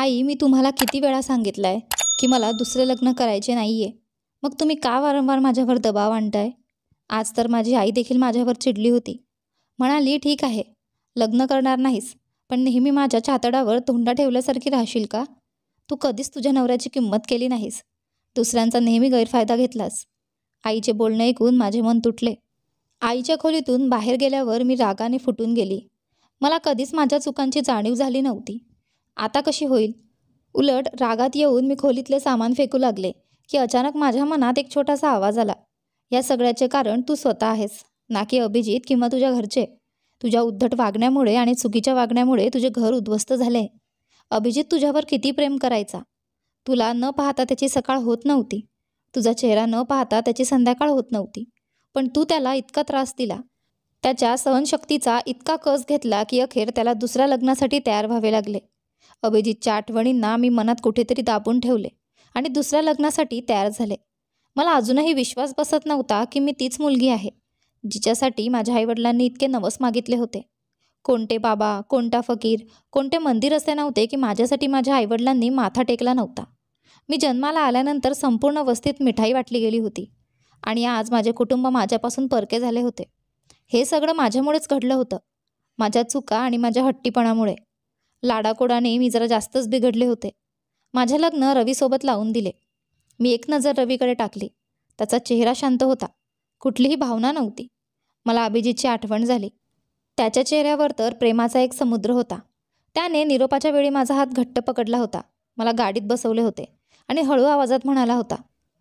आई मी तुम्हाला किती वेळा सांगितलं आहे की मला दुसरे लग्न करायचे नाही आहे मग तुम्ही का वारंवार माझ्यावर दबाव आणताय आज तर माझी आई देखील माझ्यावर चिडली होती म्हणाली ठीक आहे लग्न करणार नाहीस पण नेहमी माझ्या चातडावर तोंडा ठेवल्यासारखी राहशील का तू कधीच तुझ्या नवऱ्याची किंमत केली नाहीस दुसऱ्यांचा नेहमी गैरफायदा घेतलास आईचे बोलणे ऐकून माझे मन तुटले आईच्या खोलीतून बाहेर गेल्यावर मी रागाने फुटून गेली मला कधीच माझ्या चुकांची जाणीव झाली नव्हती आता कशी होईल उलट रागात येऊन मी खोलीतले सामान फेकू लागले की अचानक माझ्या मनात एक छोटासा आवाज आला या सगळ्याचे कारण तू स्वतः आहेस ना की अभिजित किंवा तुझ्या घरचे तुझ्या उद्धट वागण्यामुळे आणि चुकीच्या वागण्यामुळे तुझे घर उद्ध्वस्त झाले अभिजित तुझ्यावर किती प्रेम करायचा तुला न पाहता त्याची सकाळ होत नव्हती तुझा चेहरा न पाहता त्याची संध्याकाळ होत नव्हती पण तू त्याला इतका त्रास दिला त्याच्या सहनशक्तीचा इतका कस घेतला की अखेर त्याला दुसऱ्या लग्नासाठी तयार व्हावे लागले अभिजितच्या आठवणींना मी मनात कुठेतरी दाबून ठेवले आणि दुसऱ्या लग्नासाठी तयार झाले मला अजूनही विश्वास बसत नव्हता की मी तीच मुलगी आहे जिच्यासाठी माझ्या आईवडिलांनी इतके नवस मागितले होते कोणते बाबा कोणता फकीर कोणते मंदिर असे नव्हते की माझ्यासाठी माझ्या आईवडिलांनी माथा टेकला नव्हता मी जन्माला आल्यानंतर संपूर्ण वस्तीत मिठाई वाटली गेली होती आणि आज माझे कुटुंब माझ्यापासून परके झाले होते हे सगळं माझ्यामुळेच घडलं होतं माझ्या चुका आणि माझ्या हट्टीपणामुळे लाडाकोडाने मी जरा जास्तच बिघडले होते माझे लग्न रवीसोबत लावून दिले मी एक नजर रवीकडे टाकली त्याचा चेहरा शांत होता कुठलीही भावना नव्हती मला अभिजितची आठवण झाली त्याच्या चेहऱ्यावर तर प्रेमाचा एक समुद्र होता त्याने निरोपाच्या वेळी माझा हात घट्ट पकडला होता मला गाडीत बसवले होते आणि हळू आवाजात म्हणाला होता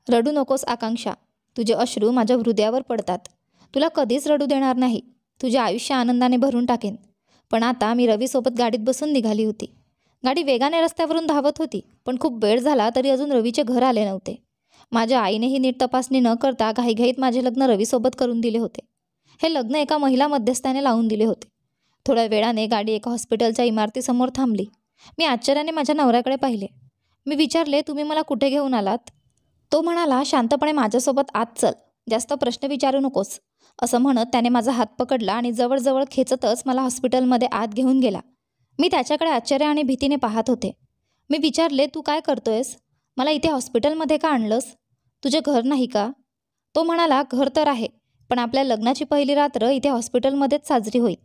रडू नकोस आकांक्षा तुझे अश्रू माझ्या हृदयावर पडतात तुला कधीच रडू देणार नाही तुझे आयुष्य आनंदाने भरून टाकेन पण आता मी रवीसोबत गाडीत बसून निघाली होती गाडी वेगाने रस्त्यावरून धावत होती पण खूप वेळ झाला तरी अजून रवीचे घर आले नव्हते माझ्या आईनेही नीट तपासणी न करता घाईघाईत माझे लग्न रवीसोबत करून दिले होते हे लग्न एका महिला मध्यस्थाने लावून दिले होते थोड्या वेळाने गाडी एका हॉस्पिटलच्या इमारतीसमोर थांबली मी आश्चर्याने माझ्या नवऱ्याकडे पाहिले मी विचारले तुम्ही मला कुठे घेऊन आलात तो म्हणाला शांतपणे माझ्यासोबत आत चल जास्त प्रश्न विचारू नकोस असं म्हणत त्याने माझा हात पकडला आणि जवळजवळ खेचतच मला हॉस्पिटलमध्ये आत घेऊन गेला मी त्याच्याकडे आश्चर्य आणि भीतीने पाहत होते मी विचारले तू काय करतोयस मला इथे हॉस्पिटलमध्ये का आणलंस तुझे घर नाही का तो म्हणाला घर तर आहे पण आपल्या लग्नाची पहिली रात्र इथे हॉस्पिटलमध्येच साजरी होईल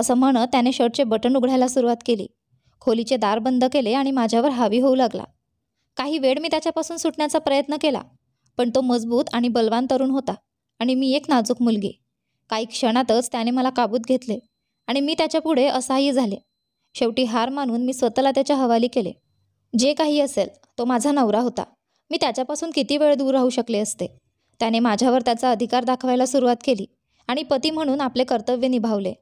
असं म्हणत त्याने शर्टचे बटन उघडायला सुरुवात केली खोलीचे दार बंद केले आणि माझ्यावर हावी होऊ लागला काही वेळ मी त्याच्यापासून सुटण्याचा प्रयत्न केला पण तो मजबूत आणि बलवान तरुण होता आणि मी एक नाजूक मुलगी काही क्षणातच त्याने मला काबूत घेतले आणि मी त्याच्यापुढे असाही झाले शेवटी हार मानून मी स्वतःला त्याच्या हवाली केले जे काही असेल तो माझा नवरा होता मी त्याच्यापासून किती वेळ दूर राहू शकले असते त्याने माझ्यावर त्याचा अधिकार दाखवायला सुरुवात केली आणि पती म्हणून आपले कर्तव्य निभावले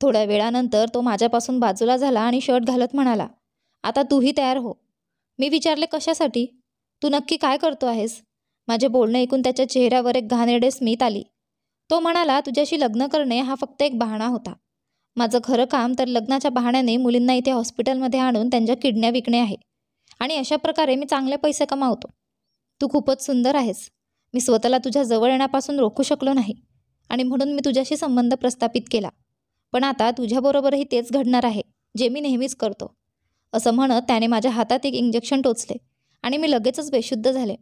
थोड्या वेळानंतर तो माझ्यापासून बाजूला झाला आणि शर्ट घालत म्हणाला आता तूही तयार हो मी विचारले कशासाठी तू नक्की काय करतो आहेस माझे बोलणे ऐकून त्याच्या चेहऱ्यावर एक घाणेरडे स्मित आली तो म्हणाला तुझ्याशी लग्न करणे हा फक्त एक बहाणा होता माझं खरं काम तर लग्नाच्या बहाण्याने मुलींना इथे हॉस्पिटलमध्ये आणून त्यांच्या किडण्या विकणे आहे आणि अशा प्रकारे मी चांगले पैसे कमावतो तू खूपच सुंदर आहेस मी स्वतःला तुझ्या जवळ येण्यापासून रोखू शकलो नाही आणि म्हणून मी तुझ्याशी संबंध प्रस्थापित केला पण आता तुझ्याबरोबरही तेच घडणार आहे जे मी नेहमीच करतो असं म्हणत त्याने माझ्या हातात एक इंजेक्शन टोचले आणि मी लगेचच बेशुद्ध झाले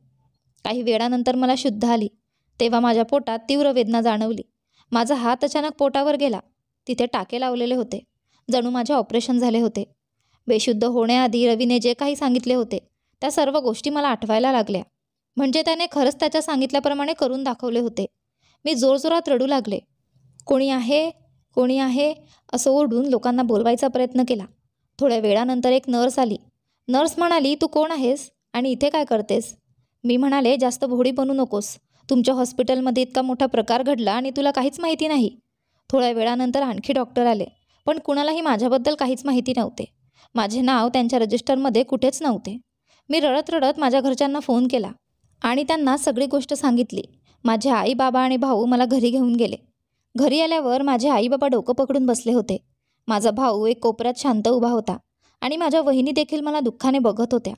काही वेळानंतर मला शुद्ध आली तेव्हा माझ्या पोटात तीव्र वेदना जाणवली माझा हात अचानक पोटावर गेला तिथे टाके लावलेले होते जणू माझे ऑपरेशन झाले होते बेशुद्ध होण्याआधी रवीने जे काही सांगितले होते त्या सर्व गोष्टी मला आठवायला लागल्या म्हणजे त्याने खरंच त्याच्या सांगितल्याप्रमाणे करून दाखवले होते मी जोरजोरात रडू लागले कोणी आहे कोणी आहे असं ओरडून लोकांना बोलवायचा प्रयत्न केला थोड्या वेळानंतर एक नर्स आली नर्स म्हणाली तू कोण आहेस आणि इथे काय करतेस मी म्हणाले जास्त भोडी बनू नकोस तुमच्या हॉस्पिटलमध्ये इतका मोठा प्रकार घडला आणि तुला काहीच माहिती नाही थोड्या वेळानंतर आणखी डॉक्टर आले पण कुणालाही माझ्याबद्दल काहीच माहिती नव्हते माझे नाव त्यांच्या रजिस्टरमध्ये कुठेच नव्हते मी रडत रडत माझ्या घरच्यांना फोन केला आणि त्यांना सगळी गोष्ट सांगितली माझे आई बाबा आणि भाऊ मला घरी घेऊन गेले घरी आल्यावर माझे आई बाबा डोकं पकडून बसले होते माझा भाऊ एक कोपऱ्यात शांत उभा होता आणि माझ्या वहिनी देखील मला दुःखाने बघत होत्या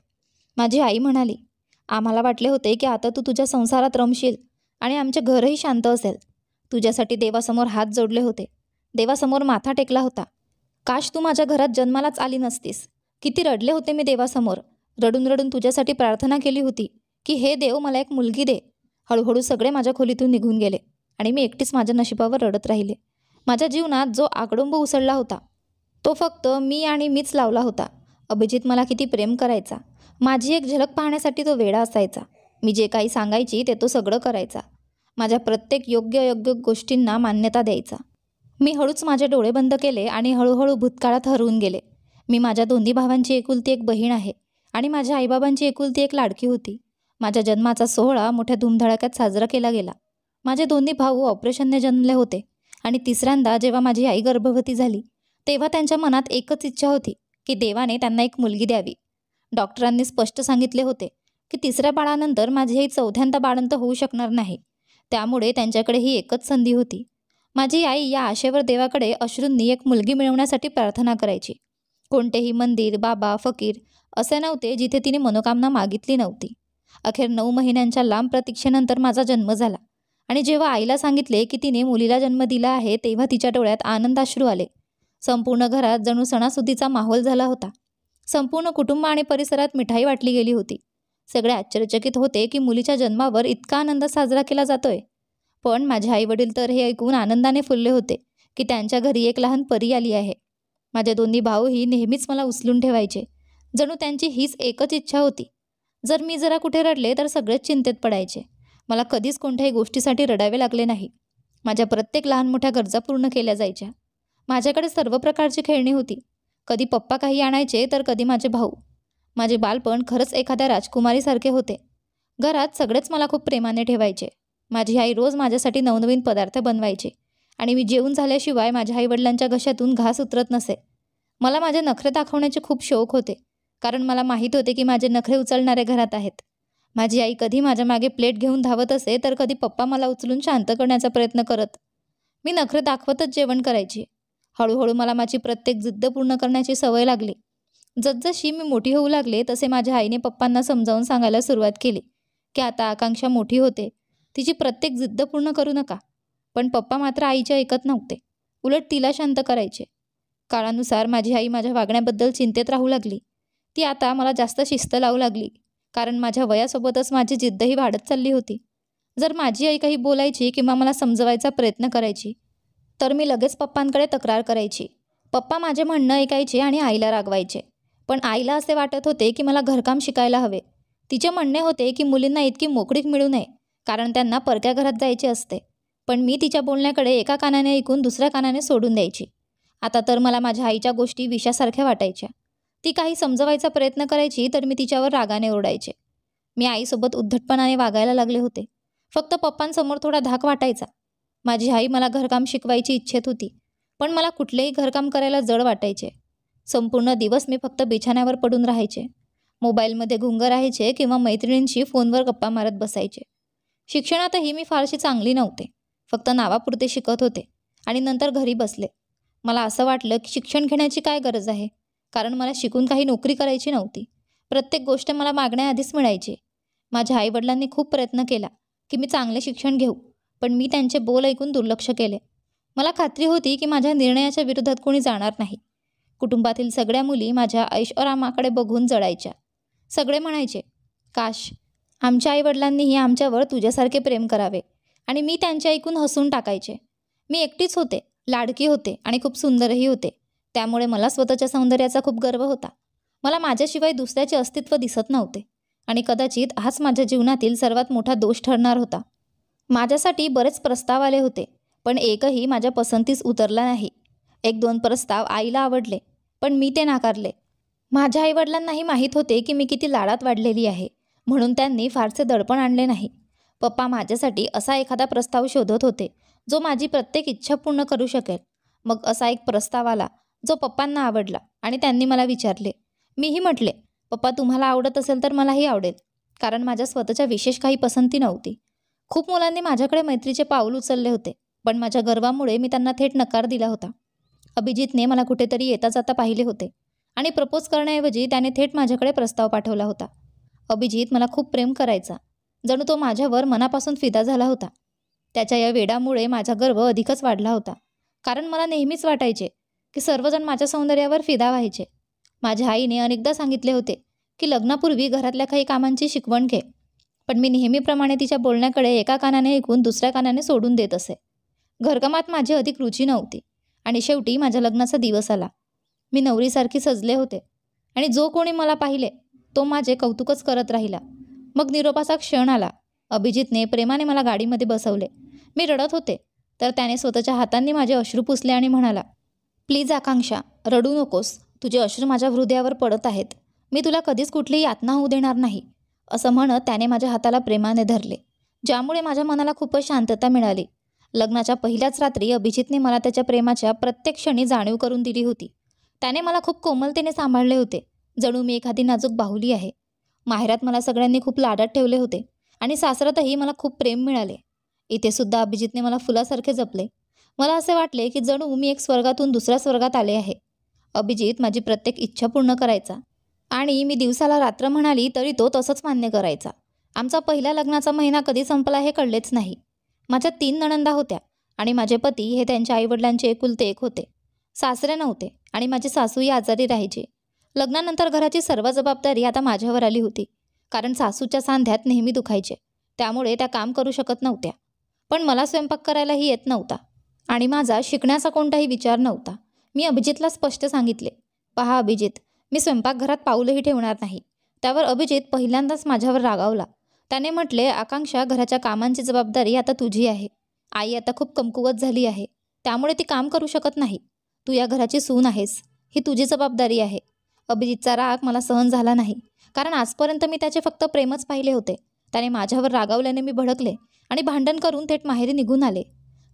माझी आई म्हणाली आम्हाला वाटले होते की आता तू तुझ्या संसारात रमशील आणि आमचे घरही शांत असेल तुझ्यासाठी देवासमोर हात जोडले होते देवासमोर माथा टेकला होता काश तू माझ्या घरात जन्मालाच आली नसतीस किती रडले होते मी देवासमोर रडून रडून तुझ्यासाठी प्रार्थना केली होती की हे देव मला एक मुलगी दे हळूहळू सगळे माझ्या खोलीतून निघून गेले आणि मी एकटीच माझ्या नशिबावर रडत राहिले माझ्या जीवनात जो आकडुंब उसळला होता तो फक्त मी आणि मीच लावला होता अभिजित मला किती प्रेम करायचा माझी एक झलक पाहण्यासाठी तो वेडा असायचा मी जे काही सांगायची ते तो सगळं करायचा माझ्या प्रत्येक योग्य योग्य गोष्टींना मान्यता द्यायचा मी हळूच माझे डोळे बंद केले आणि हळूहळू भूतकाळात हरवून गेले मी माझ्या दोन्ही भावांची एकुलती एक बहीण आहे आणि माझ्या आईबाबांची एकुलती एक लाडकी होती माझ्या जन्माचा सोहळा मोठ्या धूमधडाक्यात साजरा केला गेला माझे दोन्ही भाऊ ऑपरेशनने जन्मले होते आणि तिसऱ्यांदा जेव्हा माझी आई गर्भवती झाली तेव्हा त्यांच्या मनात एकच इच्छा होती की देवाने त्यांना एक मुलगी द्यावी डॉक्टरांनी स्पष्ट सांगितले होते की तिसऱ्या बाळानंतर माझे हे चौथ्यांदा बाळंत होऊ शकणार नाही त्यामुळे त्यांच्याकडे ही एकच संधी होती माझी आई या आशेवर देवाकडे अश्रूंनी एक मुलगी मिळवण्यासाठी प्रार्थना करायची कोणतेही मंदिर बाबा फकीर असे नव्हते जिथे तिने मनोकामना मागितली नव्हती अखेर नऊ महिन्यांच्या लांब प्रतीक्षेनंतर माझा जन्म झाला आणि जेव्हा आईला सांगितले की तिने मुलीला जन्म दिला आहे तेव्हा तिच्या डोळ्यात आनंदाश्रू आले संपूर्ण घरात जणू सणासुदीचा माहोल झाला होता संपूर्ण कुटुंब आणि परिसरात मिठाई वाटली गेली होती सगळे आश्चर्यचकित होते की मुलीच्या जन्मावर इतका आनंद साजरा केला जातोय पण माझे वडील तर हे ऐकून आनंदाने फुलले होते की त्यांच्या घरी एक लहान परी आली आहे माझे दोन्ही भाऊही नेहमीच मला उचलून ठेवायचे जणू त्यांची हीच एकच इच्छा होती जर मी जरा कुठे रडले तर सगळेच चिंतेत पडायचे मला कधीच कोणत्याही गोष्टीसाठी रडावे लागले नाही माझ्या प्रत्येक लहान मोठ्या गरजा पूर्ण केल्या जायच्या माझ्याकडे सर्व प्रकारची खेळणी होती कधी पप्पा काही आणायचे तर कधी माझे भाऊ माझे बालपण खरंच एखाद्या राजकुमारीसारखे होते घरात सगळेच मला खूप प्रेमाने ठेवायचे माझी आई रोज माझ्यासाठी नवनवीन पदार्थ बनवायचे आणि मी जेवून झाल्याशिवाय माझ्या आईवडिलांच्या घशातून घास उतरत नसे मला माझे नखरे दाखवण्याचे खूप शौक होते कारण मला माहीत होते की माझे नखरे उचलणारे घरात आहेत माझी आई कधी माझ्या मागे प्लेट घेऊन धावत असे तर कधी पप्पा मला उचलून शांत करण्याचा प्रयत्न करत मी नखरे दाखवतच जेवण करायची हळूहळू मला माझी प्रत्येक जिद्द पूर्ण करण्याची सवय लागली जसजशी मी मोठी होऊ लागले तसे माझ्या आईने पप्पांना समजावून सांगायला सुरुवात केली की आता आकांक्षा मोठी होते तिची प्रत्येक जिद्द पूर्ण करू नका पण पप्पा मात्र आईचे ऐकत नव्हते उलट तिला शांत करायचे काळानुसार माझी आई माझ्या वागण्याबद्दल चिंतेत राहू लागली ती आता मला जास्त शिस्त लावू लागली कारण माझ्या वयासोबतच माझी जिद्दही वाढत चालली होती जर माझी आई काही बोलायची किंवा मला समजवायचा प्रयत्न करायची तर मी लगेच पप्पांकडे तक्रार करायची पप्पा माझे म्हणणं ऐकायचे आणि आईला रागवायचे पण आईला असे वाटत होते की मला घरकाम शिकायला हवे तिचे म्हणणे होते की मुलींना इतकी मोकळीक मिळू नये कारण त्यांना परक्या घरात जायचे असते पण मी तिच्या बोलण्याकडे एका कानाने ऐकून दुसऱ्या कानाने सोडून द्यायची आता तर मला माझ्या आईच्या गोष्टी विषासारख्या वाटायच्या ती काही समजवायचा प्रयत्न करायची तर मी तिच्यावर रागाने ओरडायचे मी आईसोबत उद्धटपणाने वागायला लागले होते फक्त पप्पांसमोर थोडा धाक वाटायचा माझी आई मला घरकाम शिकवायची इच्छेत होती पण मला कुठलेही घरकाम करायला जड वाटायचे संपूर्ण दिवस मी फक्त बिछाण्यावर पडून राहायचे मोबाईलमध्ये घुंग राहायचे किंवा मैत्रिणींशी फोनवर गप्पा मारत बसायचे शिक्षणातही मी फारशी चांगली नव्हते फक्त नावापुरते शिकत होते आणि नंतर घरी बसले मला असं वाटलं की शिक्षण घेण्याची काय गरज आहे कारण मला शिकून काही नोकरी करायची नव्हती प्रत्येक गोष्ट मला मागण्याआधीच मिळायची माझ्या आईवडिलांनी खूप प्रयत्न केला की मी चांगले शिक्षण घेऊ पण मी त्यांचे बोल ऐकून दुर्लक्ष केले मला खात्री होती की माझ्या निर्णयाच्या विरोधात कोणी जाणार नाही कुटुंबातील सगळ्या मुली माझ्या ऐश्वरामाकडे बघून जळायच्या सगळे म्हणायचे काश आमच्या आईवडिलांनीही आमच्यावर तुझ्यासारखे प्रेम करावे आणि मी त्यांचे ऐकून हसून टाकायचे मी एकटीच होते लाडकी होते आणि खूप सुंदरही होते त्यामुळे मला स्वतःच्या सौंदर्याचा खूप गर्व होता मला माझ्याशिवाय दुसऱ्याचे अस्तित्व दिसत नव्हते आणि कदाचित हाच माझ्या जीवनातील सर्वात मोठा दोष ठरणार होता माझ्यासाठी बरेच प्रस्ताव आले होते पण एकही माझ्या पसंतीस उतरला नाही एक दोन प्रस्ताव आईला आवडले पण मी ते नाकारले माझ्या आईवडिलांनाही माहीत होते की मी किती लाडात वाढलेली आहे म्हणून त्यांनी फारसे दडपण आणले नाही पप्पा माझ्यासाठी असा एखादा प्रस्ताव शोधत होते जो माझी प्रत्येक इच्छा पूर्ण करू शकेल मग असा एक प्रस्ताव आला जो पप्पांना आवडला आणि त्यांनी मला विचारले मीही म्हटले पप्पा तुम्हाला आवडत असेल तर मलाही आवडेल कारण माझ्या स्वतःच्या विशेष काही पसंती नव्हती खूप मुलांनी माझ्याकडे मैत्रीचे पाऊल उचलले होते पण माझ्या गर्वामुळे मी त्यांना थेट नकार दिला होता अभिजितने मला कुठेतरी येता जाता पाहिले होते आणि प्रपोज करण्याऐवजी त्याने थेट माझ्याकडे प्रस्ताव पाठवला होता अभिजित मला खूप प्रेम करायचा जणू तो माझ्यावर मनापासून फिदा झाला होता त्याच्या या वेडामुळे माझा गर्व अधिकच वाढला होता कारण मला नेहमीच वाटायचे की सर्वजण माझ्या सौंदर्यावर फिदा व्हायचे माझ्या आईने अनेकदा सांगितले होते की लग्नापूर्वी घरातल्या काही कामांची शिकवण घे पण मी नेहमीप्रमाणे तिच्या बोलण्याकडे एका कानाने ऐकून दुसऱ्या कानाने सोडून देत असे घरकामात माझी अधिक रुची नव्हती आणि शेवटी माझ्या लग्नाचा दिवस आला मी नवरीसारखी सजले होते आणि जो कोणी मला पाहिले तो माझे कौतुकच करत राहिला मग निरोपाचा क्षण आला अभिजितने प्रेमाने मला गाडीमध्ये बसवले मी रडत होते तर त्याने स्वतःच्या हातांनी माझे अश्रू पुसले आणि म्हणाला प्लीज आकांक्षा रडू नकोस तुझे अश्रू माझ्या हृदयावर पडत आहेत मी तुला कधीच कुठली यातना होऊ देणार नाही असं म्हणत त्याने माझ्या हाताला प्रेमाने धरले ज्यामुळे माझ्या मनाला खूपच शांतता मिळाली लग्नाच्या पहिल्याच रात्री अभिजितने मला त्याच्या प्रेमाच्या प्रत्येक क्षणी जाणीव करून दिली होती त्याने मला खूप कोमलतेने सांभाळले होते जणू मी एखादी नाजूक बाहुली आहे माहेरात मला सगळ्यांनी खूप लाडात ठेवले होते आणि सासरातही मला खूप प्रेम मिळाले इथे सुद्धा अभिजितने मला फुलासारखे जपले मला असे वाटले की जणू मी एक स्वर्गातून दुसऱ्या स्वर्गात आले आहे अभिजित माझी प्रत्येक इच्छा पूर्ण करायचा आणि मी दिवसाला रात्र म्हणाली तरी तो तसंच मान्य करायचा आमचा पहिल्या लग्नाचा महिना कधी संपला हे कळलेच नाही माझ्या तीन नणंदा होत्या आणि माझे पती हे त्यांच्या आईवडिलांचे एकुलते एक होते सासरे नव्हते आणि माझी सासूही आजारी राहायचे लग्नानंतर घराची सर्व जबाबदारी आता माझ्यावर आली होती कारण सासूच्या सांध्यात नेहमी दुखायचे त्यामुळे त्या काम करू शकत नव्हत्या पण मला स्वयंपाक करायलाही येत नव्हता आणि माझा शिकण्याचा कोणताही विचार नव्हता मी अभिजितला स्पष्ट सांगितले पहा अभिजित मी स्वयंपाकघरात पाऊलही ठेवणार नाही त्यावर अभिजित पहिल्यांदाच माझ्यावर रागावला त्याने म्हटले आकांक्षा घराच्या कामांची जबाबदारी आता तुझी आहे आई आता खूप कमकुवत झाली आहे त्यामुळे ती काम करू शकत नाही तू या घराची सून आहेस ही तुझी जबाबदारी आहे अभिजितचा राग मला सहन झाला नाही कारण आजपर्यंत मी त्याचे फक्त प्रेमच पाहिले होते त्याने माझ्यावर रागावल्याने मी भडकले आणि भांडण करून थेट माहेरी निघून आले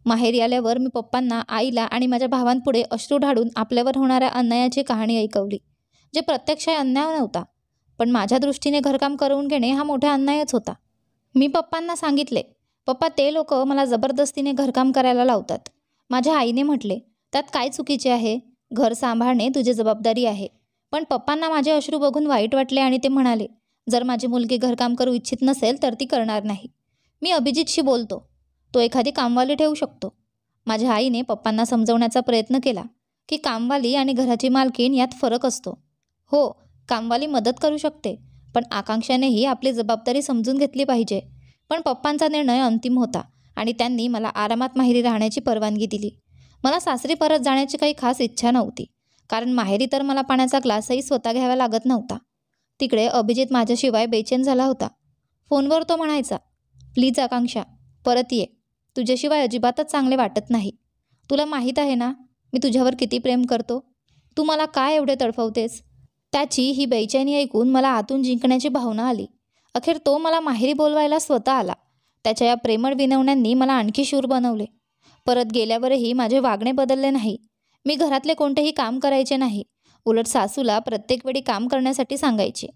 माहेरी आल्यावर मी पप्पांना आईला आणि माझ्या भावांपुढे अश्रू ढाडून आपल्यावर होणाऱ्या अन्यायाची कहाणी ऐकवली जे प्रत्यक्ष अन्याय नव्हता पण माझ्या दृष्टीने घरकाम करून घेणे हा मोठा अन्यायच होता मी पप्पांना सांगितले पप्पा ते लोक मला जबरदस्तीने घरकाम करायला लावतात माझ्या आईने म्हटले त्यात काय चुकीचे आहे घर सांभाळणे तुझी जबाबदारी आहे पण पप्पांना माझे अश्रू बघून वाईट वाटले आणि ते म्हणाले जर माझी मुलगी घरकाम करू इच्छित नसेल तर ती करणार नाही मी अभिजितशी बोलतो तो एखादी कामवाली ठेवू शकतो माझ्या आईने पप्पांना समजवण्याचा प्रयत्न केला की कामवाली आणि घराची मालकीण यात फरक असतो हो कामवाली मदत करू शकते पण आकांक्षानेही आपली जबाबदारी समजून घेतली पाहिजे पण पप्पांचा निर्णय अंतिम होता आणि त्यांनी मला आरामात माहेरी राहण्याची परवानगी दिली मला सासरी परत जाण्याची काही खास इच्छा नव्हती कारण माहेरी तर मला पाण्याचा ग्लासही स्वतः घ्यावा लागत नव्हता तिकडे अभिजित माझ्याशिवाय बेचैन झाला होता फोनवर तो म्हणायचा प्लीज आकांक्षा परत ये तुझ्याशिवाय अजिबातच चांगले वाटत नाही तुला माहीत आहे ना मी तुझ्यावर किती प्रेम करतो तू मला काय एवढे तडफवतेस त्याची ही बेचैनी ऐकून मला आतून जिंकण्याची भावना आली अखेर तो मला माहेरी बोलवायला स्वतः आला त्याच्या या प्रेमळ विनवण्यांनी मला आणखी शूर बनवले परत गेल्यावरही माझे वागणे बदलले नाही मी घरातले कोणतेही काम करायचे नाही उलट सासूला प्रत्येक वेळी काम करण्यासाठी सांगायचे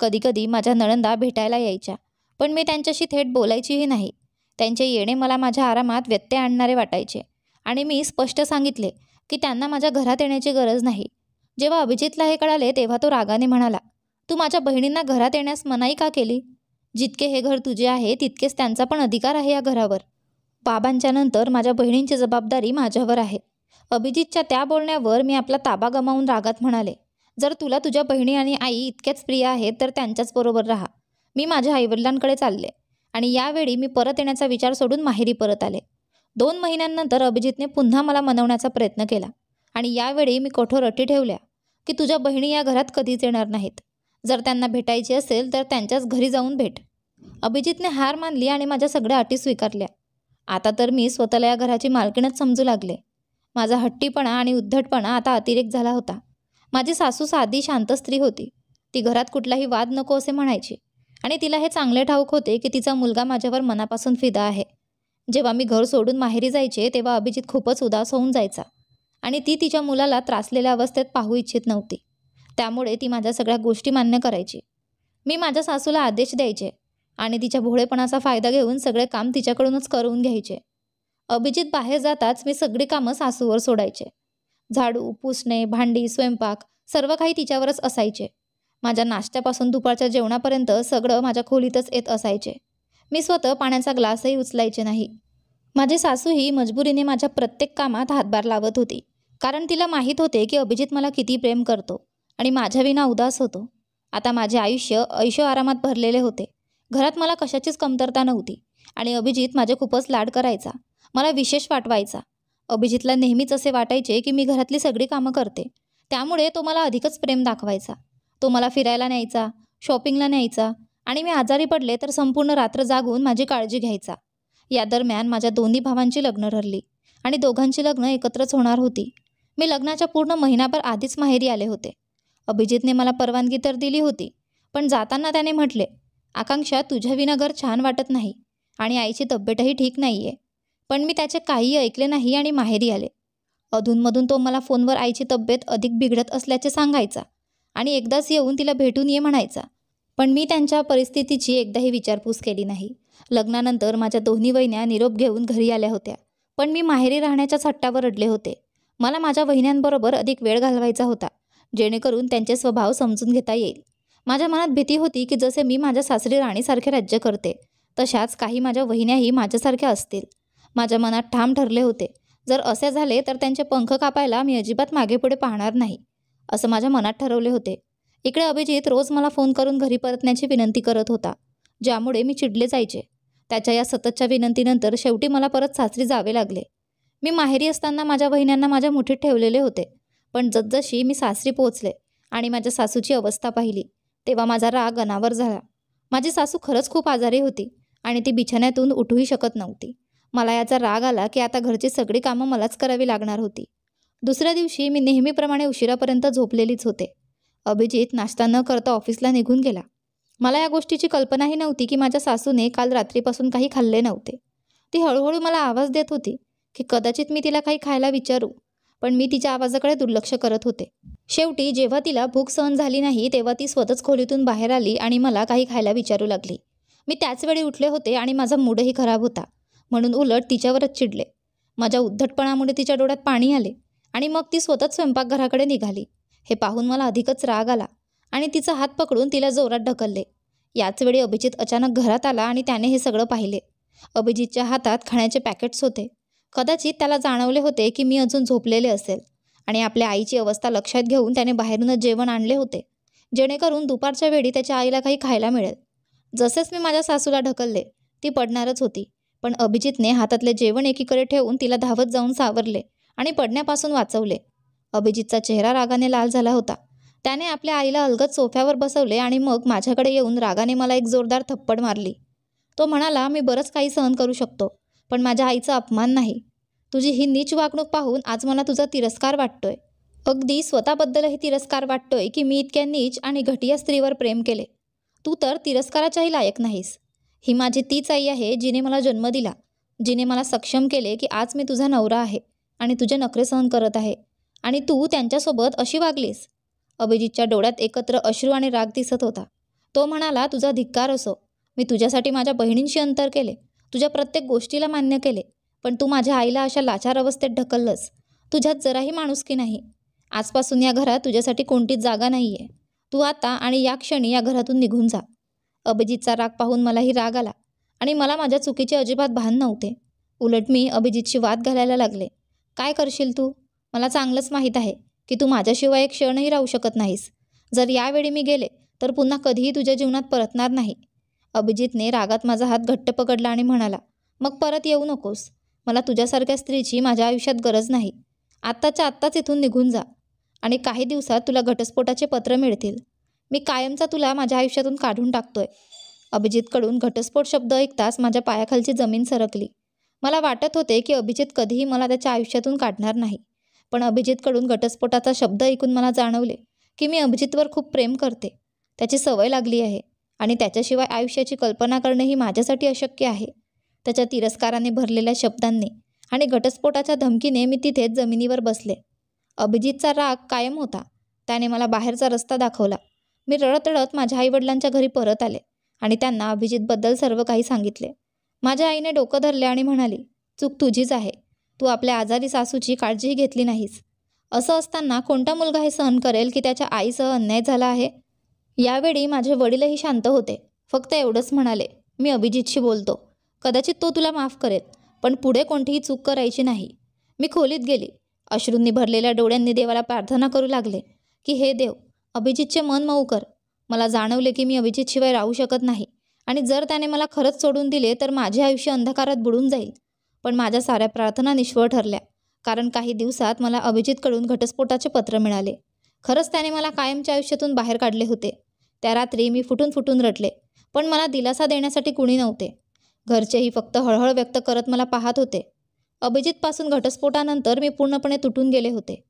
कधीकधी माझ्या नळंदा भेटायला यायच्या पण मी त्यांच्याशी थेट बोलायचीही नाही त्यांचे येणे मला माझ्या आरामात व्यत्यय आणणारे वाटायचे आणि मी स्पष्ट सांगितले की त्यांना माझ्या घरात येण्याची गरज नाही जेव्हा अभिजितला हे कळाले तेव्हा तो रागाने म्हणाला तू माझ्या बहिणींना घरात येण्यास मनाई का केली जितके हे घर तुझे आहे तितकेच त्यांचा पण अधिकार आहे या घरावर बाबांच्या नंतर माझ्या बहिणींची जबाबदारी माझ्यावर आहे अभिजितच्या त्या बोलण्यावर मी आपला ताबा गमावून रागात म्हणाले जर तुला तुझ्या बहिणी आणि आई इतक्याच प्रिय आहेत तर त्यांच्याच बरोबर राहा मी माझ्या आईवडिलांकडे चालले आणि यावेळी मी परत येण्याचा विचार सोडून माहेरी परत आले दोन महिन्यांनंतर अभिजितने पुन्हा मला मनवण्याचा प्रयत्न केला आणि यावेळी मी कठोर अटी ठेवल्या की तुझ्या बहिणी या घरात कधीच येणार नाहीत जर त्यांना भेटायची असेल तर त्यांच्याच घरी जाऊन भेट अभिजितने हार मानली आणि माझ्या सगळ्या अटी स्वीकारल्या आता तर मी स्वतःला या घराची मालकीणच समजू लागले माझा हट्टीपणा आणि उद्धटपणा आता अतिरेक झाला होता माझी सासू साधी शांत स्त्री होती ती घरात कुठलाही वाद नको असे म्हणायची आणि तिला हे चांगले ठाऊक होते की तिचा मुलगा माझ्यावर मनापासून फिदा आहे जेव्हा मी घर सोडून माहेरी जायचे तेव्हा अभिजित खूपच उदास होऊन जायचा आणि ती तिच्या मुलाला त्रासलेल्या अवस्थेत पाहू इच्छित नव्हती त्यामुळे ती माझ्या सगळ्या गोष्टी मान्य करायची मी माझ्या सासूला आदेश द्यायचे आणि तिच्या भोळेपणाचा फायदा घेऊन सगळे काम तिच्याकडूनच करून घ्यायचे अभिजित बाहेर जाताच मी सगळी कामं सासूवर सोडायचे झाडू पुसणे भांडी स्वयंपाक सर्व काही तिच्यावरच असायचे माझ्या नाश्त्यापासून दुपारच्या जेवणापर्यंत सगळं माझ्या खोलीतच येत असायचे मी स्वतः पाण्याचा ग्लासही उचलायचे नाही माझे सासूही मजबुरीने माझ्या प्रत्येक कामात हातभार लावत होती कारण तिला माहीत होते की अभिजित मला किती प्रेम करतो आणि माझ्याविना उदास होतो आता माझे आयुष्य ऐशो आरामात भरलेले होते घरात मला कशाचीच कमतरता नव्हती आणि अभिजित माझे खूपच लाड करायचा मला विशेष वाटवायचा अभिजितला नेहमीच असे वाटायचे की मी घरातली सगळी कामं करते त्यामुळे तो मला अधिकच प्रेम दाखवायचा तो मला फिरायला न्यायचा शॉपिंगला न्यायचा आणि मी आजारी पडले तर संपूर्ण रात्र जागून माझी काळजी घ्यायचा या दरम्यान माझ्या दोन्ही भावांची लग्न ठरली आणि दोघांची लग्न एकत्रच होणार होती मी लग्नाच्या पूर्ण महिनाभर आधीच माहेरी आले होते अभिजितने मला परवानगी तर दिली होती पण जाताना त्याने म्हटले आकांक्षा तुझ्याविना घर छान वाटत नाही आणि आईची तब्येतही ठीक नाही आहे पण मी त्याचे काही ऐकले नाही आणि माहेरी आले अधूनमधून तो मला फोनवर आईची तब्येत अधिक बिघडत असल्याचे सांगायचा आणि एकदाच येऊन तिला भेटून ये म्हणायचा पण मी त्यांच्या परिस्थितीची एकदाही विचारपूस केली नाही लग्नानंतर माझ्या दोन्ही वहिन्या निरोप घेऊन घरी आल्या होत्या पण मी माहेरी राहण्याच्या हट्टावर अडले होते मला माझ्या वहिन्यांबरोबर अधिक वेळ घालवायचा होता जेणेकरून त्यांचे स्वभाव समजून घेता येईल माझ्या मनात भीती होती की जसे मी माझ्या सासरी राणीसारखे राज्य करते तशाच काही माझ्या वहिन्याही माझ्यासारख्या असतील माझ्या मनात ठाम ठरले होते जर असे झाले तर त्यांचे पंख कापायला मी अजिबात मागेपुढे पाहणार नाही असं माझ्या मनात ठरवले होते इकडे अभिजित रोज मला फोन करून घरी परतण्याची विनंती करत होता ज्यामुळे मी चिडले जायचे त्याच्या या सततच्या विनंतीनंतर शेवटी मला परत सासरी जावे लागले मी माहेरी असताना माझ्या बहिण्यांना माझ्या मुठीत ठेवलेले होते पण जसजशी मी सासरी पोहोचले आणि माझ्या सासूची अवस्था पाहिली तेव्हा माझा राग अनावर झाला माझी सासू खरंच खूप आजारी होती आणि ती बिछाण्यातून उठूही शकत नव्हती मला याचा राग आला की आता घरची सगळी कामं मलाच करावी लागणार होती दुसऱ्या दिवशी मी नेहमीप्रमाणे उशिरापर्यंत झोपलेलीच होते अभिजित नाश्ता न करता ऑफिसला निघून गेला मला या गोष्टीची कल्पनाही नव्हती की माझ्या सासूने काल रात्रीपासून काही खाल्ले नव्हते ती हळूहळू मला आवाज देत होती की कदाचित मी तिला काही खायला विचारू पण मी तिच्या आवाजाकडे दुर्लक्ष करत होते शेवटी जेव्हा तिला भूक सहन झाली नाही तेव्हा ती स्वतःच खोलीतून बाहेर आली आणि मला काही खायला विचारू लागली मी त्याच वेळी उठले होते आणि माझा मूडही खराब होता म्हणून उलट तिच्यावरच चिडले माझ्या उद्धटपणामुळे तिच्या डोळ्यात पाणी आले आणि मग ती स्वतःच स्वयंपाकघराकडे निघाली हे पाहून मला अधिकच राग आला आणि तिचा हात पकडून तिला जोरात ढकलले याचवेळी अभिजित अचानक घरात आला आणि त्याने हे सगळं पाहिले अभिजितच्या हातात खाण्याचे पॅकेट्स होते कदाचित त्याला जाणवले होते की मी अजून झोपलेले असेल आणि आपल्या आईची अवस्था लक्षात घेऊन त्याने बाहेरूनच जेवण आणले होते जेणेकरून दुपारच्या वेळी त्याच्या आईला काही खायला मिळेल जसेच मी माझ्या सासूला ढकलले ती पडणारच होती पण अभिजितने हातातले जेवण एकीकडे ठेवून तिला धावत जाऊन सावरले आणि पडण्यापासून वाचवले अभिजितचा चेहरा रागाने लाल झाला होता त्याने आपल्या आईला अलगद सोफ्यावर बसवले आणि मग माझ्याकडे येऊन रागाने मला एक जोरदार थप्पड मारली तो म्हणाला मी बरंच काही सहन करू शकतो पण माझ्या आईचा अपमान नाही तुझी ही नीच वागणूक पाहून आज मला तुझा तिरस्कार वाटतोय अगदी स्वतःबद्दलही तिरस्कार वाटतोय की मी इतक्या नीच आणि घटिया स्त्रीवर प्रेम केले तू तर तिरस्काराच्याही लायक नाहीस ही माझी तीच आई आहे जिने मला जन्म दिला जिने मला सक्षम केले की आज मी तुझा नवरा आहे आणि तुझे नखरे सहन करत आहे आणि तू त्यांच्यासोबत अशी वागलीस अभिजितच्या डोळ्यात एकत्र अश्रू आणि राग दिसत होता तो म्हणाला तुझा धिक्कार असो मी तुझ्यासाठी माझ्या बहिणींशी अंतर केले तुझ्या प्रत्येक गोष्टीला मान्य केले पण तू माझ्या आईला अशा लाचार अवस्थेत ढकललंस तुझ्यात जराही की नाही आजपासून या घरात तुझ्यासाठी कोणतीच जागा नाही आहे तू आता आणि या क्षणी या घरातून निघून जा अभिजितचा राग पाहून मलाही राग आला आणि मला माझ्या चुकीचे अजिबात भान नव्हते उलट मी अभिजितशी वाद घालायला लागले काय करशील तू मला चांगलंच माहीत आहे की तू माझ्याशिवाय एक क्षणही राहू शकत नाहीस जर यावेळी मी गेले तर पुन्हा कधीही तुझ्या जीवनात परतणार नाही अभिजितने रागात माझा हात घट्ट पकडला आणि म्हणाला मग परत येऊ नकोस मला तुझ्यासारख्या स्त्रीची माझ्या आयुष्यात गरज नाही आत्ताच्या आत्ताच इथून निघून जा आणि काही दिवसात तुला घटस्फोटाचे पत्र मिळतील मी कायमचा तुला माझ्या आयुष्यातून काढून टाकतोय अभिजितकडून घटस्फोट शब्द ऐकताच माझ्या पायाखालची जमीन सरकली मला वाटत होते की अभिजित कधीही मला त्याच्या आयुष्यातून काढणार नाही पण अभिजितकडून घटस्फोटाचा शब्द ऐकून मला जाणवले की मी अभिजितवर खूप प्रेम करते त्याची सवय लागली आहे आणि त्याच्याशिवाय आयुष्याची कल्पना करणं ही माझ्यासाठी अशक्य आहे त्याच्या तिरस्काराने भरलेल्या शब्दांनी आणि घटस्फोटाच्या धमकीने मी तिथेच जमिनीवर बसले अभिजितचा राग कायम होता त्याने मला बाहेरचा रस्ता दाखवला मी रडत रडत माझ्या आईवडिलांच्या घरी परत आले आणि त्यांना अभिजितबद्दल सर्व काही सांगितले माझ्या आईने डोकं धरले आणि म्हणाली चूक तुझीच आहे तू आपल्या आजारी सासूची काळजीही घेतली नाहीस असं असताना कोणता मुलगा हे सहन करेल की त्याच्या आईसह अन्याय झाला आहे यावेळी माझे वडीलही शांत होते फक्त एवढंच म्हणाले मी अभिजितशी बोलतो कदाचित तो तुला माफ करेल पण पुढे कोणतीही चूक करायची नाही मी खोलीत गेली अश्रूंनी भरलेल्या डोळ्यांनी देवाला प्रार्थना करू लागले की हे देव अभिजितचे मन मऊ कर मला जाणवले की मी अभिजितशिवाय राहू शकत नाही आणि जर त्याने मला खरंच सोडून दिले तर माझे आयुष्य अंधकारात बुडून जाईल पण माझ्या साऱ्या प्रार्थना निष्फळ ठरल्या कारण काही दिवसात मला अभिजितकडून घटस्फोटाचे पत्र मिळाले खरंच त्याने मला कायमच्या आयुष्यातून बाहेर काढले होते त्या रात्री मी फुटून फुटून रडले पण मला दिलासा देण्यासाठी कुणी नव्हते घरचेही फक्त हळहळ व्यक्त करत मला पाहत होते अभिजितपासून घटस्फोटानंतर मी पूर्णपणे तुटून गेले होते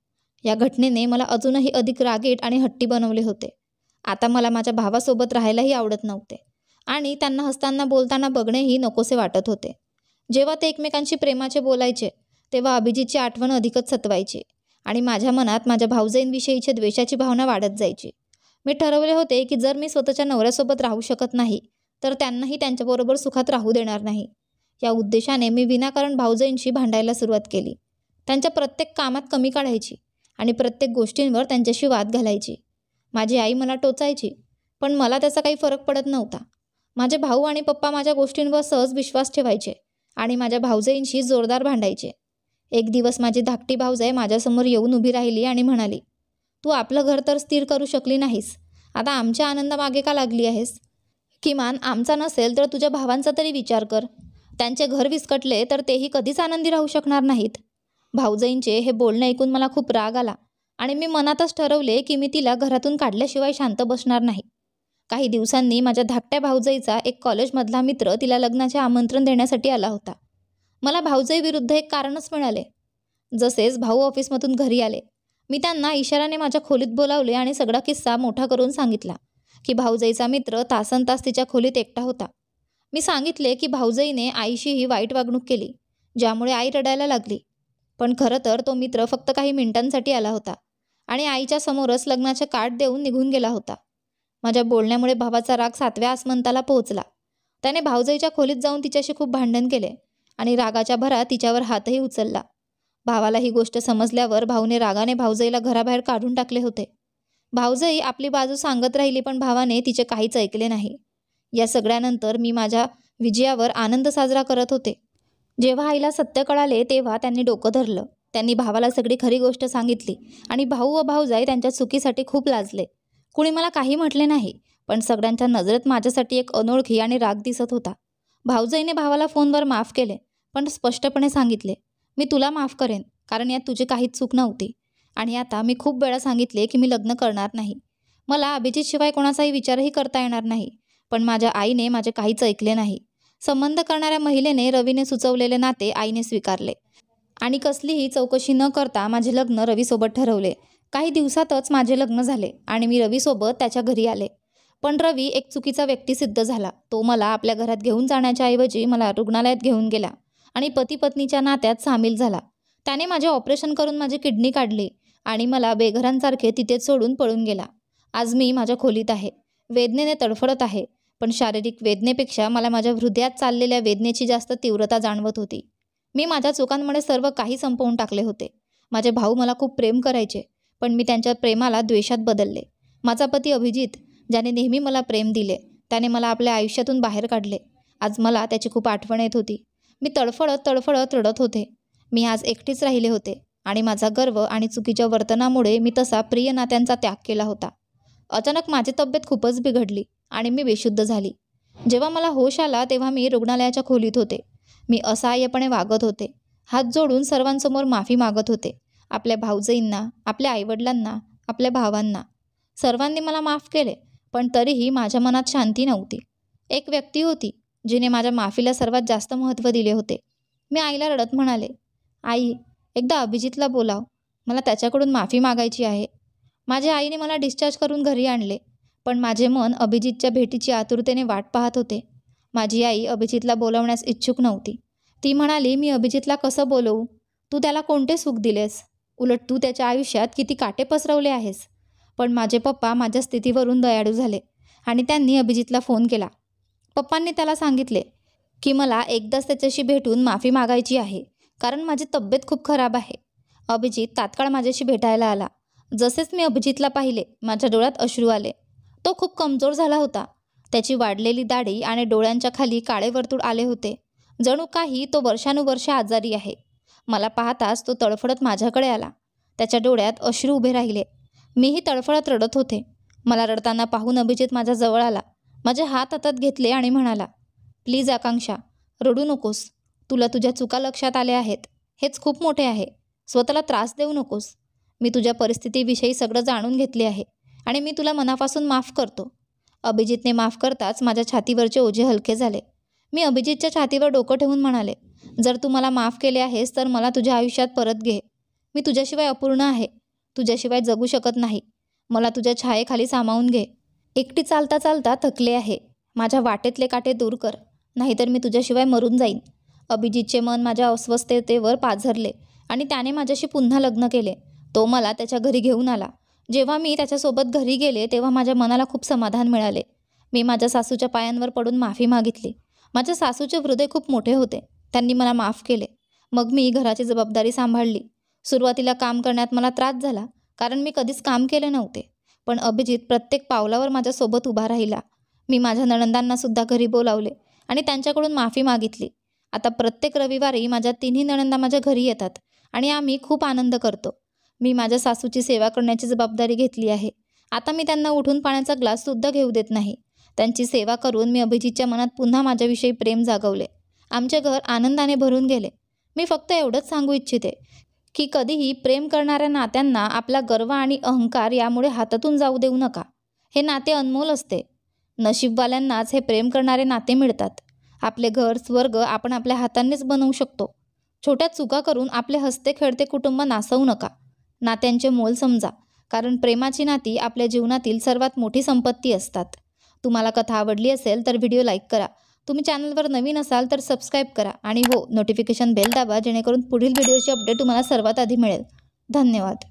या घटनेने मला अजूनही अधिक रागीट आणि हट्टी बनवले होते आता मला माझ्या भावासोबत राहायलाही आवडत नव्हते आणि त्यांना हसताना बोलताना बघणेही नकोसे वाटत होते जेव्हा ते एकमेकांशी प्रेमाचे बोलायचे तेव्हा अभिजितची आठवण अधिकच सतवायची आणि माझ्या मनात माझ्या भाऊजाईंविषयीच्या द्वेषाची भावना वाढत जायची मी ठरवले होते की जर मी स्वतःच्या नवऱ्यासोबत राहू शकत नाही तर त्यांनाही त्यांच्याबरोबर सुखात राहू देणार नाही या उद्देशाने मी विनाकारण भाऊजाईंशी भांडायला सुरुवात केली त्यांच्या प्रत्येक कामात कमी काढायची आणि प्रत्येक गोष्टींवर त्यांच्याशी वाद घालायची माझी आई मला टोचायची पण मला त्याचा काही फरक पडत नव्हता माझे भाऊ आणि पप्पा माझ्या गोष्टींवर सहज विश्वास ठेवायचे आणि माझ्या भाऊजाईंशी जोरदार भांडायचे एक दिवस माझी धाकटी भाऊजाई माझ्यासमोर येऊन उभी राहिली आणि म्हणाली तू आपलं घर तर स्थिर करू शकली नाहीस आता आमच्या आनंदामागे का लागली आहेस किमान आमचा नसेल तर तुझ्या भावांचा तरी विचार कर त्यांचे घर विस्कटले तर तेही कधीच आनंदी राहू शकणार नाहीत भाऊजाईंचे हे बोलणे ऐकून मला खूप राग आला आणि मी मनातच ठरवले की मी तिला घरातून काढल्याशिवाय शांत बसणार नाही काही दिवसांनी माझ्या धाकट्या भाऊजईचा एक कॉलेजमधला मित्र तिला लग्नाचे आमंत्रण देण्यासाठी आला होता मला विरुद्ध एक कारणच मिळाले जसेच भाऊ ऑफिसमधून घरी आले मी त्यांना इशाराने माझ्या खोलीत बोलावले आणि सगळा किस्सा मोठा करून सांगितला की भाऊजाईचा मित्र तासन तास तिच्या खोलीत एकटा होता मी सांगितले की भाऊजाईने आईशीही वाईट वागणूक केली ज्यामुळे आई रडायला लागली पण खरं तर तो मित्र फक्त काही मिनिटांसाठी आला होता आणि आईच्या समोरच लग्नाचे कार्ड देऊन निघून गेला होता माझ्या बोलण्यामुळे भावाचा राग सातव्या आसमंताला पोहोचला त्याने भाऊजाईच्या खोलीत जाऊन तिच्याशी खूप भांडण केले आणि रागाच्या भरात तिच्यावर हातही उचलला भावाला ही गोष्ट समजल्यावर भाऊने रागाने भाऊजाईला घराबाहेर काढून टाकले होते भाऊजई आपली बाजू सांगत राहिली पण भावाने तिचे काहीच ऐकले नाही या सगळ्यानंतर मी माझ्या विजयावर आनंद साजरा करत होते जेव्हा आईला सत्य कळाले तेव्हा त्यांनी डोकं धरलं त्यांनी भावाला सगळी खरी गोष्ट सांगितली आणि भाऊ व भाऊजाई त्यांच्या चुकीसाठी खूप लाजले कुणी मला काही म्हटले नाही पण सगळ्यांच्या नजरेत माझ्यासाठी एक अनोळखी आणि राग दिसत होता भाऊजाईने भावाला फोनवर माफ केले पण स्पष्टपणे सांगितले मी तुला माफ करेन कारण यात तुझी काहीच चूक नव्हती आणि आता मी खूप वेळा सांगितले की मी लग्न करणार नाही मला अभिजितशिवाय कोणाचाही विचारही करता येणार नाही पण माझ्या आईने माझे काहीच ऐकले नाही संबंध करणाऱ्या महिलेने रवीने सुचवलेले नाते आईने स्वीकारले आणि कसलीही चौकशी न करता माझे लग्न रवीसोबत ठरवले काही दिवसातच माझे लग्न झाले आणि मी रवीसोबत त्याच्या घरी आले पण रवी एक चुकीचा व्यक्ती सिद्ध झाला तो मला आपल्या घरात घेऊन जाण्याच्या ऐवजी मला रुग्णालयात घेऊन गेला आणि पती पत्नीच्या नात्यात सामील झाला त्याने माझे ऑपरेशन करून माझी किडनी काढली आणि मला बेघरांसारखे तिथे सोडून पळून गेला आज मी माझ्या खोलीत आहे वेदनेने तडफडत आहे पण शारीरिक वेदनेपेक्षा मला माझ्या हृदयात चाललेल्या वेदनेची जास्त तीव्रता जाणवत होती मी माझ्या चुकांमुळे सर्व काही संपवून टाकले होते माझे भाऊ मला खूप प्रेम करायचे पण मी त्यांच्या प्रेमाला द्वेषात बदलले माझा पती अभिजित ज्याने नेहमी मला प्रेम दिले त्याने मला आपल्या आयुष्यातून बाहेर काढले आज मला त्याची खूप आठवण येत होती मी तडफडत तडफडत रडत होते मी आज एकटीच राहिले होते आणि माझा गर्व आणि चुकीच्या वर्तनामुळे मी तसा प्रिय नात्यांचा त्याग केला होता अचानक माझी तब्येत खूपच बिघडली आणि मी बेशुद्ध झाली जेव्हा मला होश आला तेव्हा मी रुग्णालयाच्या खोलीत होते मी असहाय्यपणे वागत होते हात जोडून सर्वांसमोर माफी मागत होते आपल्या भाऊजईंना आपल्या आईवडिलांना आपल्या भावांना सर्वांनी मला माफ केले पण तरीही माझ्या मनात शांती नव्हती एक व्यक्ती होती जिने माझ्या माफीला सर्वात जास्त महत्त्व दिले होते मी आईला रडत म्हणाले आई एकदा अभिजितला बोलाव मला त्याच्याकडून माफी मागायची आहे माझ्या आईने मला डिस्चार्ज करून घरी आणले पण माझे मन अभिजितच्या भेटीची आतुरतेने वाट पाहत होते माझी आई अभिजितला बोलवण्यास इच्छुक नव्हती ती म्हणाली मी अभिजितला कसं बोलवू तू त्याला कोणते सुख दिलेस उलट तू त्याच्या आयुष्यात किती काटे पसरवले आहेस पण माझे पप्पा माझ्या स्थितीवरून दयाळू झाले आणि त्यांनी अभिजितला फोन केला पप्पांनी त्याला सांगितले की मला एकदाच त्याच्याशी भेटून माफी मागायची आहे कारण माझी तब्येत खूप खराब आहे अभिजित तात्काळ माझ्याशी भेटायला आला जसेच मी अभिजितला पाहिले माझ्या डोळ्यात अश्रू आले तो खूप कमजोर झाला होता त्याची वाढलेली दाढी आणि डोळ्यांच्या खाली काळे वर्तुळ आले होते जणू काही तो वर्षानुवर्ष आजारी आहे मला पाहताच तो तळफडत माझ्याकडे आला त्याच्या डोळ्यात अश्रू उभे राहिले मीही तडफडत रडत होते मला रडताना पाहून अभिजित माझ्या जवळ आला माझे हात हातात घेतले आणि म्हणाला प्लीज आकांक्षा रडू नकोस तुला तुझ्या चुका लक्षात आल्या आहेत हेच खूप मोठे आहे स्वतःला त्रास देऊ नकोस मी तुझ्या परिस्थितीविषयी सगळं जाणून घेतले आहे आणि मी तुला मनापासून माफ करतो अभिजितने माफ करताच माझ्या छातीवरचे ओझे हलके झाले मी अभिजितच्या छातीवर डोकं ठेवून म्हणाले जर तू मला माफ केले आहेस तर मला तुझ्या आयुष्यात परत घे मी तुझ्याशिवाय अपूर्ण आहे तुझ्याशिवाय जगू शकत नाही मला तुझ्या छायेखाली सामावून घे एकटी चालता चालता थकले आहे माझ्या वाटेतले काटे दूर कर नाहीतर मी तुझ्याशिवाय मरून जाईन अभिजितचे मन माझ्या अस्वस्थतेवर पाझरले आणि त्याने माझ्याशी पुन्हा लग्न केले तो मला त्याच्या घरी घेऊन आला जेव्हा मी त्याच्यासोबत घरी गेले तेव्हा माझ्या मनाला खूप समाधान मिळाले मी माझ्या सासूच्या पायांवर पडून माफी मागितली माझ्या सासूचे हृदय खूप मोठे होते त्यांनी मला माफ केले मग मी घराची जबाबदारी सांभाळली सुरुवातीला काम करण्यात मला त्रास झाला कारण मी कधीच काम केले नव्हते पण अभिजित प्रत्येक पावलावर माझ्यासोबत उभा राहिला मी माझ्या नणंदांनासुद्धा घरी बोलावले आणि त्यांच्याकडून माफी मागितली आता प्रत्येक रविवारी माझ्या तिन्ही नणंदा माझ्या घरी येतात आणि आम्ही खूप आनंद करतो मी माझ्या सासूची सेवा करण्याची जबाबदारी घेतली आहे आता मी त्यांना उठून पाण्याचा ग्लाससुद्धा घेऊ देत नाही त्यांची सेवा करून मी अभिजितच्या मनात पुन्हा माझ्याविषयी प्रेम जागवले आमचे घर आनंदाने भरून गेले मी फक्त एवढंच सांगू इच्छिते की कधीही प्रेम करणाऱ्या नात्यांना आपला गर्व आणि अहंकार यामुळे हातातून जाऊ देऊ नका हे नाते अनमोल असते नशीबवाल्यांनाच हे प्रेम करणारे नाते मिळतात आपले घर स्वर्ग आपण आपल्या हातांनीच बनवू शकतो छोट्या चुका करून आपले हसते खेळते कुटुंब नासवू नका नात्यांचे मोल समजा कारण प्रेमाची नाती आपल्या जीवनातील सर्वात मोठी संपत्ती असतात तुम्हाला कथा आवडली असेल तर व्हिडिओ लाईक करा तुम्ही चॅनलवर नवीन असाल तर सबस्क्राईब करा आणि हो नोटिफिकेशन बेल दाबा जेणेकरून पुढील व्हिडिओची अपडेट तुम्हाला सर्वात आधी मिळेल धन्यवाद